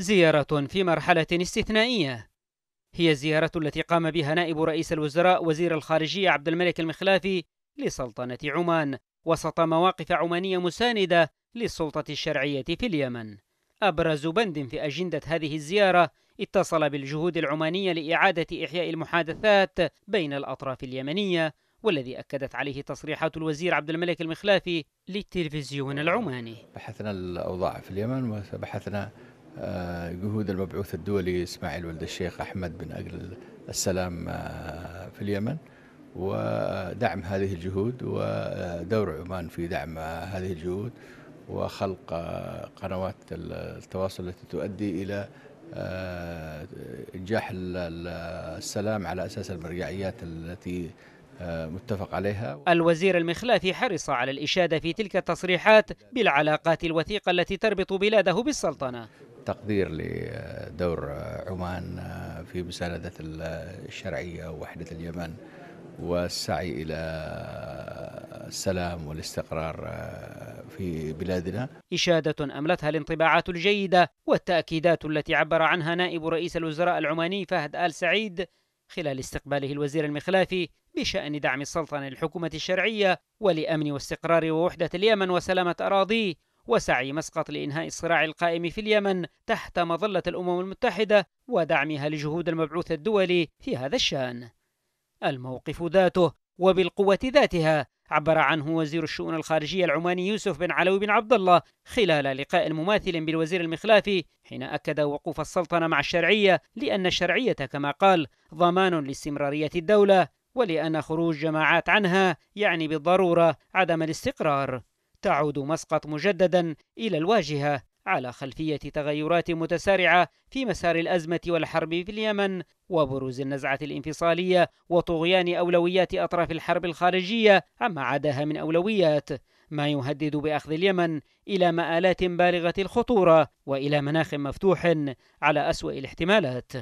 زيارة في مرحلة استثنائية هي الزيارة التي قام بها نائب رئيس الوزراء وزير الخارجية عبد الملك المخلافي لسلطنة عمان وسط مواقف عمانية مساندة للسلطة الشرعية في اليمن أبرز بند في أجندة هذه الزيارة اتصل بالجهود العمانية لإعادة إحياء المحادثات بين الأطراف اليمنية والذي أكدت عليه تصريحات الوزير عبد الملك المخلافي للتلفزيون العماني بحثنا الأوضاع في اليمن وبحثنا آه، جهود المبعوث الدولي اسماعيل ولد الشيخ احمد بن اجل السلام آه، في اليمن ودعم هذه الجهود ودور عمان في دعم هذه الجهود وخلق قنوات التواصل التي تؤدي الى آه، انجاح السلام على اساس المرجعيات التي متفق عليها الوزير المخلاثي حرص على الإشادة في تلك التصريحات بالعلاقات الوثيقة التي تربط بلاده بالسلطنة تقدير لدور عمان آه، في مساندة الشرعية ووحدة اليمن والسعي إلى السلام والاستقرار آه، في بلادنا إشادة أملتها الانطباعات الجيدة والتأكيدات التي عبر عنها نائب رئيس الوزراء العماني فهد آل سعيد خلال استقباله الوزير المخلافي بشأن دعم السلطنة للحكومة الشرعية ولأمن واستقرار ووحدة اليمن وسلامة أراضيه وسعي مسقط لإنهاء الصراع القائم في اليمن تحت مظلة الأمم المتحدة ودعمها لجهود المبعوث الدولي في هذا الشأن. الموقف ذاته وبالقوة ذاتها عبر عنه وزير الشؤون الخارجية العماني يوسف بن علوي بن عبد الله خلال لقاء مماثل بالوزير المخلافي حين أكد وقوف السلطنة مع الشرعية لأن الشرعية كما قال ضمان لاستمرارية الدولة ولأن خروج جماعات عنها يعني بالضرورة عدم الاستقرار تعود مسقط مجددا إلى الواجهة على خلفية تغيرات متسارعة في مسار الأزمة والحرب في اليمن وبروز النزعة الانفصالية وطغيان أولويات أطراف الحرب الخارجية عما عداها من أولويات ما يهدد بأخذ اليمن إلى مآلات بالغة الخطورة وإلى مناخ مفتوح على أسوأ الاحتمالات